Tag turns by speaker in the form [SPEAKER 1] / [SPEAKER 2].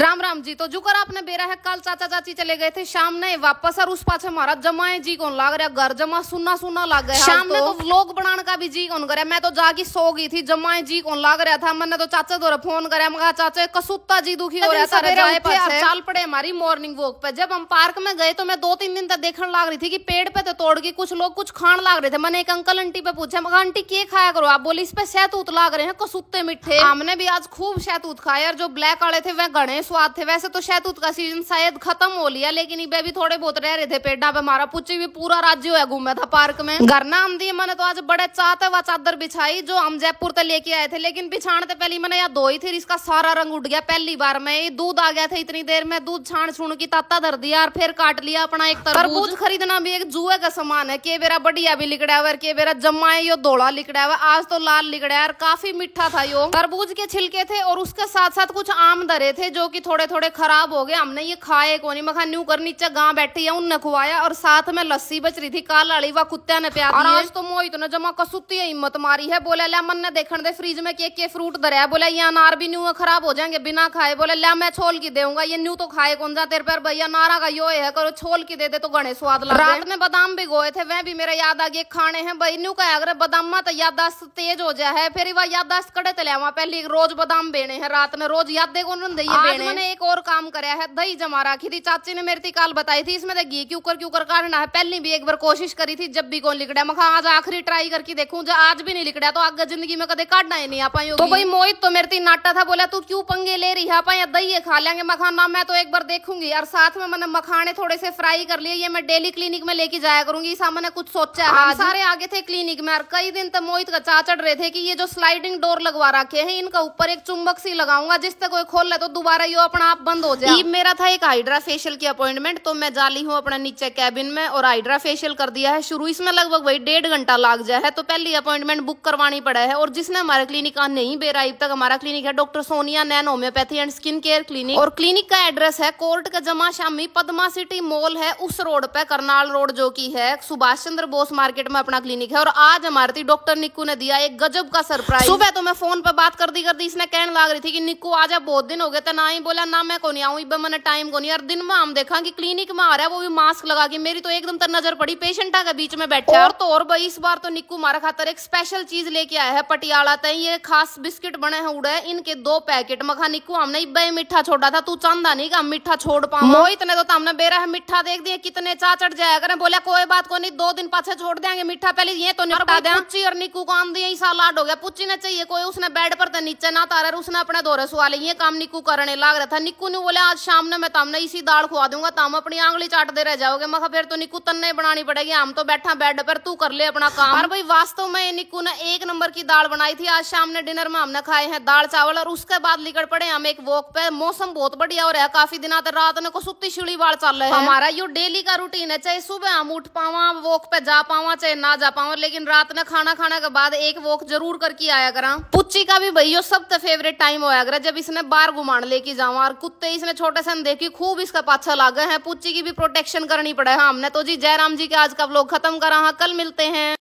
[SPEAKER 1] राम राम जी तो जुकर आपने बेरा है कल चाचा चाची चले गए थे शाम ने वापस और उस पाछे मारा जमाए जी कौन लाग रहा घर जमा सुना सुना लग गया शाम ने तो व्लॉग तो बनाने का भी जी कौन करे मैं तो जाके सो गई थी जमाए जी कौन लाग रहा था मैंने तो चाचा तो फोन करे मैं चाचे जी दुखी हो रहा था चाल पड़े हमारी मॉर्निंग वॉक पे जब हम पार्क में गए तो मैं दो तीन दिन तक देखने लग रही थी की पेड़ पे तो तोड़ गई कुछ लोग कुछ खान लाग रहे थे मैंने एक अंकल आंटी पे पूछा मैं आंटी के खाया करो आप बोली इस पे सैतूत लाग रहे हैं कसुत्ते मिठे हमने भी आज खूब खाए खाया जो ब्लैक वाले थे वह गणेश स्वाद थे वैसे तो शहतूत का सीजन शायद खत्म हो लिया लेकिन ये भी थोड़े बहुत रह रहे थे पेड़ा पे मारा पूछे भी पूरा राज्य हुआ घूमे था पार्क में घर ना आम दी मैंने तो आज बड़े चाहते हुआ चादर बिछाई जो हम जयपुर तक लेके आए थे लेकिन बिछाने पहले मैंने यहाँ धोई थी इसका सारा रंग उठ गया पहली बार में दूध आ गया था इतनी देर में दूध छाण छूण की ताता धर दिया और फिर काट लिया अपना एक तरबूज खरीदना भी एक जुए का सामान है के बेरा बढ़िया भी लिखड़ा हुआ के बेरा जमा है यो धोड़ा लिखड़ा हुआ आज तो लाल लिखड़ा है और काफी मीठा था यो तरबूज के छिलके थे और उसके साथ साथ कुछ आम धरे थे जो कि थोड़े थोड़े खराब हो गए हमने ये खाए कोनी मैं न्यू कर नीचे गाँव बैठी है उनने खुवाया और साथ में लस्सी बच रही थी काल अड़ी व कुत्ते ने प्यार और आज तो मोहित तो ने जमा कसूती हिम्मत मारी है बोले लिया मन ने देखने दे फ्रिज में के के फ्रूट धरा बोले ये अनार भी न्यू खराब हो जाएंगे बिना खाए बोले लिया मैं छोल की देऊंगा ये न्यू तो खाए कौन जा तेरे पर भैया नारा का यो है करो छोल की दे दे तो गणे स्वाद लग रात में बादाम भी गोए थे वह भी मेरा याद आ गए खाने हैं भाई न्यू का अगर बादाम तो यादाश्त तेज हो जाए है फिर वह यादाश्त कड़े तले पहले रोज बादाम बेने हैं रात में रोज याद देखो मैंने एक और काम कराया है दही जमा रखी थी चाची ने मेरी काल बताई थी इसमें तो घी क्यों क्यूकर काटना है पहली भी एक बार कोशिश करी थी जब भी कौन लिखा मैं आज आखिरी ट्राई करके देखू जब आज भी नहीं लिखा तो आगे जिंदगी में कदे काटना ही नहीं आ पाई तो भाई मोहित तो मेरे नाटा था बोला तू क्यों पंगे ले रही है पाया दही खा लेंगे मखाना मैं तो एक बार देखूंगी और साथ में मैंने मखाने थोड़े से फ्राई कर लिए ये मैं डेली क्लिनिक में लेके जाया करूंगी ईसा मैंने कुछ सोचा है सारे आगे थे क्लिनिक में और कई दिन तक तो मोहित का चा चढ़ रहे थे कि ये जो स्लाइडिंग डोर लगवा रखे हैं इनका ऊपर एक चुंबक सी लगाऊंगा जिससे कोई खोल ले तो दोबारा हो अपना आप बंद हो जाए मेरा था एक हाइड्रा फेशियल की अपॉइंटमेंट तो मैं जाली हूँ अपना नीचे कैबिन में और हाइड्रा फेशियल कर दिया है शुरू इसमें लगभग वही डेढ़ घंटा लग जाए है तो पहली अपॉइंटमेंट बुक करवानी पड़ा है और जिसने हमारे क्लिनिक आ नहीं बेरा इब तक हमारा क्लिनिक है doctor Sonia Nain homeopathy and skin care clinic और क्लिनिक का एड्रेस है कोर्ट का जमा शामी पदमा सिटी मॉल है उस रोड पे करनाल रोड जो की है सुभाष चंद्र बोस मार्केट में अपना क्लिनिक है और आज हमारे डॉक्टर निक्कू ने दिया एक गजब का सरप्राइज सुबह तो मैं फोन पर बात कर दी कर दी इसने कहने लग रही थी कि निक्कू आज बहुत दिन हो गए थे तो ना टाइम बोला ना मैं को नहीं आऊँ इबा मैंने टाइम को नहीं यार दिन में हम देखा कि क्लिनिक में आ रहा है वो भी मास्क लगा के मेरी तो एकदम तर नजर पड़ी पेशेंटा के बीच में बैठा और तो और भाई इस बार तो निक्कू मारा खातर एक स्पेशल चीज लेके आया है पटियाला तय ये खास बिस्किट बने हैं उड़े इनके दो पैकेट मखा निक्कू हमने इब्बा ही मीठा छोड़ा था तू चांदा नहीं हम मीठा छोड़ पाऊ मोहित ने तो, तो हमने बेरा है मीठा देख दिया कितने चा चढ़ जाए अगर बोला कोई बात को नहीं दो दिन पाछे छोड़ देंगे मीठा पहले ये तो निपटा दें पुच्ची और निक्कू को आम दिया साल लाड हो गया पुची ने चाहिए कोई उसने बेड पर तो नीचे ना तारा उसने अपने दौरे सुहा लिए काम निकू करने ला लाग रहा था निक्कू ने बोला आज शाम ने मैं तमने इसी दाल खुआ दूंगा तम अपनी आंगली चाटते रह जाओगे मैं फिर तो निक्कू तन्ने बनानी पड़ेगी हम तो बैठा बेड पर तू कर ले अपना काम और भाई वास्तव में निकू ने एक नंबर की दाल बनाई थी आज शाम ने डिनर में हमने खाए हैं दाल चावल और उसके बाद निकल पड़े हम एक वॉक पे मौसम बहुत बढ़िया हो रहा है काफी दिन आते रात ने को सुती शिड़ी बाल चल रहे हमारा यू डेली का रूटीन है चाहे सुबह हम उठ पावा वॉक पे जा पावा चाहे ना जा पावा लेकिन रात ने खाना खाने के बाद एक वॉक जरूर करके आया करा पुच्ची का भी भाई यो सब फेवरेट तो टाइम होया करा जब इसने बार घुमान लेके जाऊं और कुत्ते इसने छोटे से देखी खूब इसका पाछा लागे है पुच्ची की भी प्रोटेक्शन करनी पड़े हाँ, हमने तो जी जयराम जी के आज का लोग खत्म करा हाँ, कल मिलते हैं